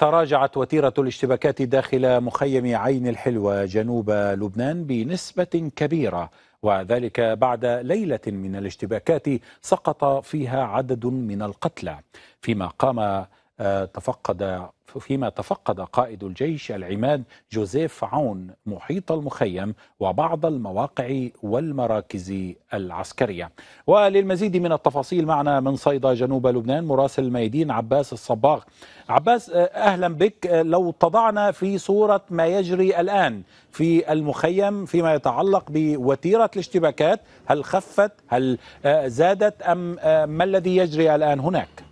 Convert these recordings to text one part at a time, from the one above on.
تراجعت وتيرة الاشتباكات داخل مخيم عين الحلوة جنوب لبنان بنسبة كبيرة وذلك بعد ليلة من الاشتباكات سقط فيها عدد من القتلى فيما قام آه، تفقد فيما تفقد قائد الجيش العماد جوزيف عون محيط المخيم وبعض المواقع والمراكز العسكرية وللمزيد من التفاصيل معنا من صيدا جنوب لبنان مراسل الميدين عباس الصباغ عباس آه، أهلا بك آه، لو تضعنا في صورة ما يجري الآن في المخيم فيما يتعلق بوتيرة الاشتباكات هل خفت هل زادت أم ما الذي يجري الآن هناك؟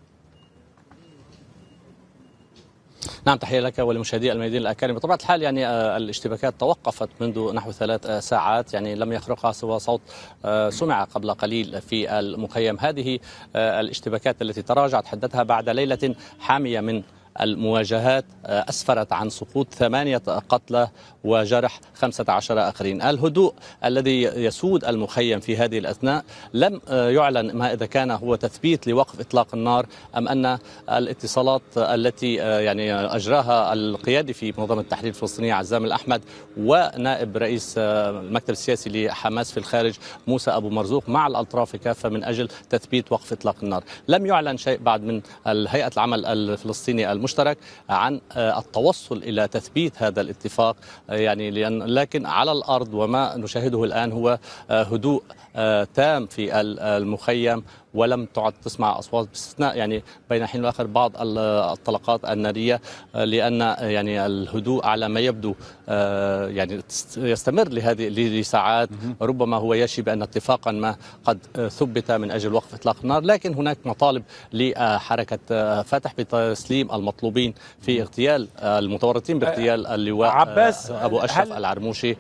نعم تحية لك ولمشاهدي الميادين الأكاديمي بطبيعة الحال يعني آه، الاشتباكات توقفت منذ نحو ثلاث ساعات يعني لم يخرقها سوى صوت آه، سمع قبل قليل في المخيم هذه آه، الاشتباكات التي تراجعت حدتها بعد ليلة حامية من المواجهات آه، أسفرت عن سقوط ثمانية قتلى وجرح 15 آخرين الهدوء الذي يسود المخيم في هذه الأثناء لم آه، يعلن ما إذا كان هو تثبيت لوقف إطلاق النار أم أن الاتصالات التي آه، يعني أجراها القيادي في منظمة التحرير الفلسطينية عزام الأحمد ونائب رئيس المكتب السياسي لحماس في الخارج موسى أبو مرزوق مع الأطراف كافة من أجل تثبيت وقف إطلاق النار لم يعلن شيء بعد من هيئة العمل الفلسطيني المشترك المشترك عن آه، التوصل إلى تثبيت هذا الاتفاق آه، يعني لأن لكن على الأرض وما نشاهده الآن هو آه، هدوء تام في المخيم ولم تعد تسمع اصوات باستثناء يعني بين حين واخر بعض الطلقات الناريه لان يعني الهدوء على ما يبدو آه، يعني يستمر لهذه لساعات ربما هو يشي بان اتفاقا ما قد ثبت من اجل وقف اطلاق النار لكن هناك مطالب لحركه آه، فتح بتسليم المطلوبين في اغتيال آه، المتورطين باغتيال اللواء عباس ابو اشرف العرموشي